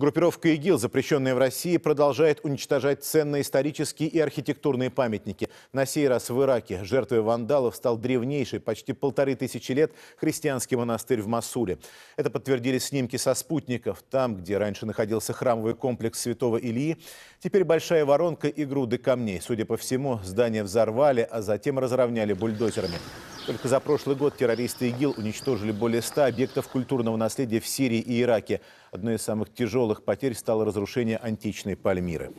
Группировка ИГИЛ, запрещенная в России, продолжает уничтожать ценные исторические и архитектурные памятники. На сей раз в Ираке жертвой вандалов стал древнейший, почти полторы тысячи лет, христианский монастырь в Масуле. Это подтвердили снимки со спутников. Там, где раньше находился храмовый комплекс святого Ильи, теперь большая воронка и груды камней. Судя по всему, здание взорвали, а затем разровняли бульдозерами. Только за прошлый год террористы ИГИЛ уничтожили более 100 объектов культурного наследия в Сирии и Ираке. Одной из самых тяжелых потерь стало разрушение античной Пальмиры.